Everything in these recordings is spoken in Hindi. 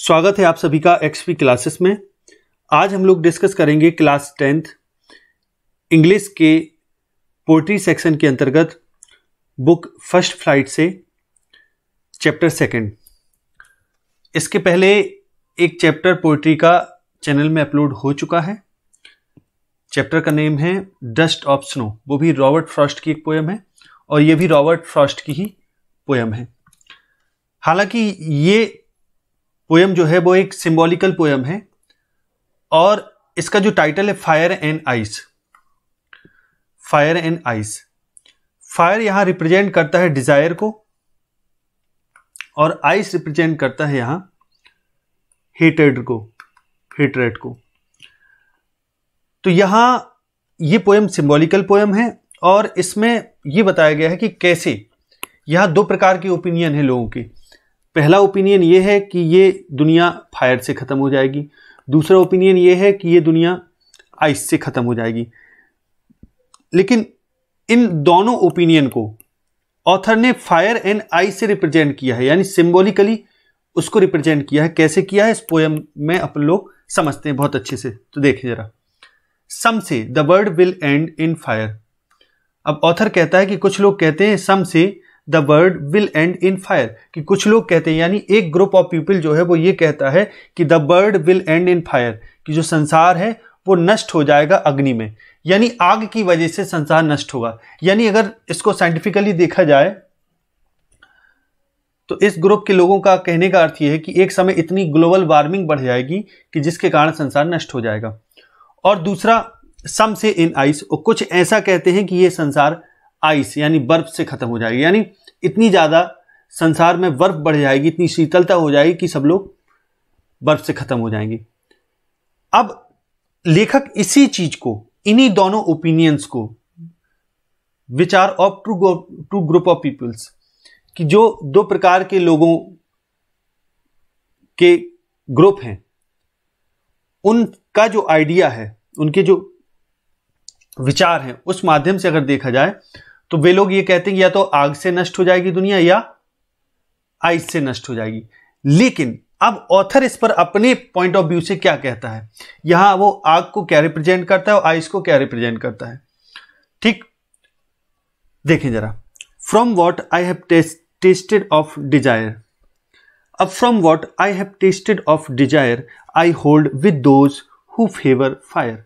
स्वागत है आप सभी का एक्सपी क्लासेस में आज हम लोग डिस्कस करेंगे क्लास टेंथ इंग्लिश के पोइट्री सेक्शन के अंतर्गत बुक फर्स्ट फ्लाइट से चैप्टर सेकंड इसके पहले एक चैप्टर पोइट्री का चैनल में अपलोड हो चुका है चैप्टर का नेम है डस्ट ऑफ स्नो वो भी रॉबर्ट फ्रॉस्ट की एक पोएम है और ये भी रॉबर्ट फ्रॉस्ट की ही पोएम है हालांकि ये पोएम जो है वो एक सिंबॉलिकल पोएम है और इसका जो टाइटल है fire and ice fire and ice fire यहां रिप्रेजेंट करता है डिजायर को और आइस रिप्रेजेंट करता है यहां हेटेड को हेटरेट को तो यहां ये पोएम सिंबॉलिकल पोएम है और इसमें ये बताया गया है कि कैसे यहां दो प्रकार के ओपिनियन है लोगों के पहला ओपिनियन ये है कि ये दुनिया फायर से ख़त्म हो जाएगी दूसरा ओपिनियन ये है कि ये दुनिया आइस से ख़त्म हो जाएगी लेकिन इन दोनों ओपिनियन को ऑथर ने फायर एंड आइस से रिप्रेजेंट किया है यानी सिम्बोलिकली उसको रिप्रेजेंट किया है कैसे किया है इस पोएम में अपन लोग समझते हैं बहुत अच्छे से तो देखें ज़रा सम से the word will end in fire अब ऑथर कहता है कि कुछ लोग कहते हैं सम से the world will end in fire कि कुछ लोग कहते हैं यानी एक ग्रुप ऑफ पीपल जो है वो ये कहता है कि the world will end in fire कि जो संसार है वो नष्ट हो जाएगा अग्नि में यानी आग की वजह से संसार नष्ट होगा यानी अगर इसको साइंटिफिकली देखा जाए तो इस ग्रुप के लोगों का कहने का अर्थ यह है कि एक समय इतनी ग्लोबल वार्मिंग बढ़ जाएगी कि जिसके कारण संसार नष्ट हो जाएगा और दूसरा सम से इन आइस और कुछ ऐसा कहते हैं कि ये संसार आइस यानी बर्फ से ख़त्म हो जाएगी यानी इतनी ज़्यादा संसार में बर्फ बढ़ जाएगी इतनी शीतलता हो जाएगी कि सब लोग बर्फ से ख़त्म हो जाएंगे अब लेखक इसी चीज़ को इन्हीं दोनों ओपिनियंस को विचार of two two group of peoples कि जो दो प्रकार के लोगों के ग्रुप हैं उनका जो आइडिया है उनके जो विचार हैं उस माध्यम से अगर देखा जाए तो वे लोग ये कहते हैं या तो आग से नष्ट हो जाएगी दुनिया या आइस से नष्ट हो जाएगी लेकिन अब ऑथर इस पर अपने पॉइंट ऑफ व्यू से क्या कहता है यहां वो आग को क्या रिप्रेजेंट करता है और आइस को क्या रिप्रेजेंट करता है ठीक देखें जरा from what I have tasted of desire अब from what I have tasted of desire I hold with those who favour fire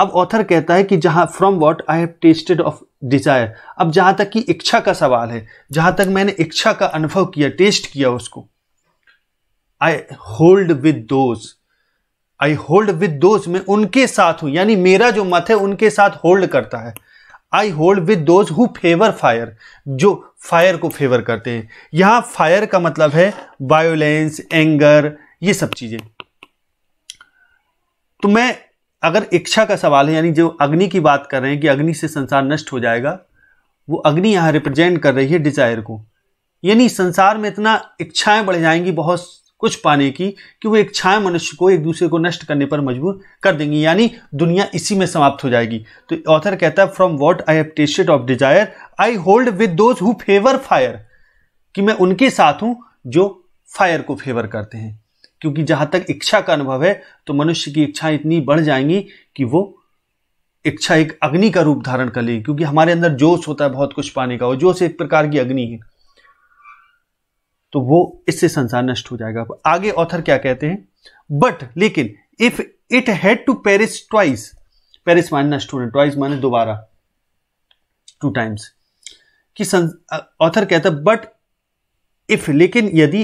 अब ऑथर कहता है कि जहाँ from what I have tasted of desire अब जहाँ तक कि इच्छा का सवाल है जहाँ तक मैंने इच्छा का अनुभव किया टेस्ट किया उसको I hold with those I hold with those में उनके साथ हूं यानी मेरा जो मत है उनके साथ होल्ड करता है I hold with those who favour fire जो फायर को फेवर करते हैं यहाँ फायर का मतलब है वायोलेंस एंगर ये सब चीजें तो मैं अगर इच्छा का सवाल है यानी जो अग्नि की बात कर रहे हैं कि अग्नि से संसार नष्ट हो जाएगा वो अग्नि यहाँ रिप्रेजेंट कर रही है डिजायर को यानी संसार में इतना इच्छाएं बढ़ जाएंगी बहुत कुछ पाने की कि वो इच्छाएं मनुष्य को एक दूसरे को नष्ट करने पर मजबूर कर देंगी यानी दुनिया इसी में समाप्त हो जाएगी तो ऑथर कहता है from what I have tasted of desire I hold with those who favour fire कि मैं उनके साथ हूं जो फायर को फेवर करते हैं क्योंकि जहां तक इच्छा का अनुभव है तो मनुष्य की इच्छा इतनी बढ़ जाएंगी कि वो इच्छा एक अग्नि का रूप धारण कर लेगी क्योंकि हमारे अंदर जोश होता है बहुत कुछ पाने का और जोश एक प्रकार की अग्नि है तो वो इससे संसार नष्ट हो जाएगा आगे ऑथर क्या कहते हैं बट लेकिन if it had to perish twice perish माने नष्ट होने ट्वाइस माने दोबारा टू टाइम्स कि ऑथर कहता बट इफ लेकिन यदि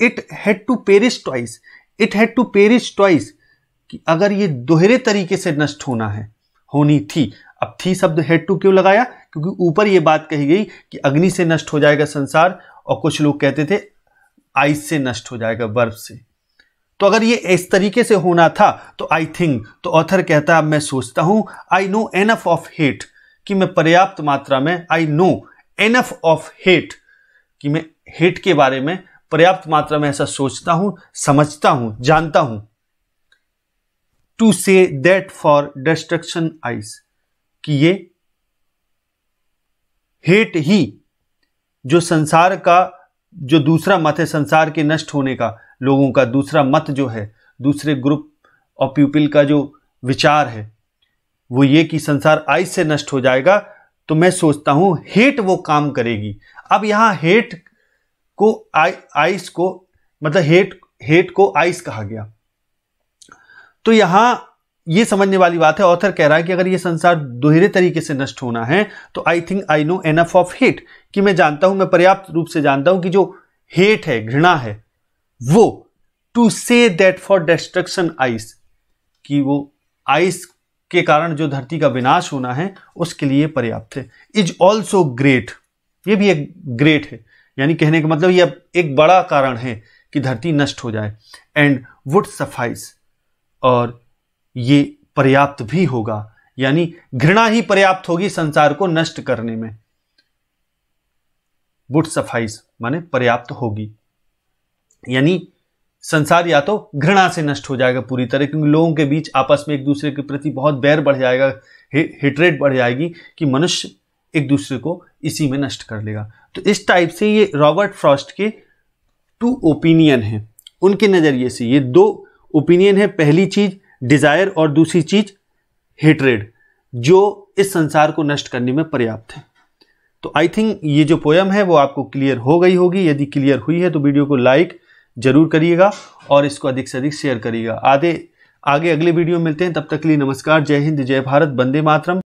it had to perish twice it had to perish twice कि अगर ये दोहरे तरीके से नष्ट होना है होनी थी अब थी शब्द हेड टू क्यों लगाया क्योंकि ऊपर ये बात कही गई कि अग्नि से नष्ट हो जाएगा संसार और कुछ लोग कहते थे आइस से नष्ट हो जाएगा बर्फ से तो अगर ये इस तरीके से होना था तो आई थिंक तो ऑथर कहता है मैं सोचता हूं I know enough of hate कि मैं पर्याप्त मात्रा में I know enough of hate कि मैं हेट के बारे में पर्याप्त मात्रा में ऐसा सोचता हूं समझता हूं जानता हूं to say that for destruction ice कि ये हेट ही जो संसार का जो दूसरा मत है संसार के नष्ट होने का लोगों का दूसरा मत जो है दूसरे ग्रुप और पीपल का जो विचार है वो ये कि संसार आइस से नष्ट हो जाएगा तो मैं सोचता हूं हेट वो काम करेगी अब यहां हेट को आई आइस को मतलब हेट हेट को आइस कहा गया तो यहां ये समझने वाली बात है ऑथर कह रहा है कि अगर ये संसार दोहरे तरीके से नष्ट होना है तो I think I know enough of hate कि मैं जानता हूं मैं पर्याप्त रूप से जानता हूं कि जो हेट है घृणा है वो to say that for डेस्ट्रक्शन ice कि वो आइस के कारण जो धरती का विनाश होना है उसके लिए पर्याप्त है इज ऑल्सो ग्रेट ये भी एक ग्रेट है यानी कहने का मतलब यह एक बड़ा कारण है कि धरती नष्ट हो जाए एंड वुड सफाइस और ये पर्याप्त भी होगा यानी घृणा ही पर्याप्त होगी संसार को नष्ट करने में वुड सफाइस माने पर्याप्त होगी यानी संसार या तो घृणा से नष्ट हो जाएगा पूरी तरह क्योंकि लोगों के बीच आपस में एक दूसरे के प्रति बहुत बैर बढ़ जाएगा हिटरेट बढ़ जाएगी कि मनुष्य एक दूसरे को इसी में नष्ट कर लेगा तो इस टाइप से ये रॉबर्ट फ्रॉस्ट के टू ओपिनियन हैं उनके नज़रिए से ये दो ओपिनियन है पहली चीज़ डिज़ायर और दूसरी चीज़ हेटरेड जो इस संसार को नष्ट करने में पर्याप्त है तो आई थिंक ये जो पोयम है वो आपको क्लियर हो गई होगी यदि क्लियर हुई है तो वीडियो को लाइक ज़रूर करिएगा और इसको अधिक से अधिक शेयर करिएगा आधे आगे अगले वीडियो मिलते हैं तब तक के लिए नमस्कार जय हिंद जय भारत बंदे मातरम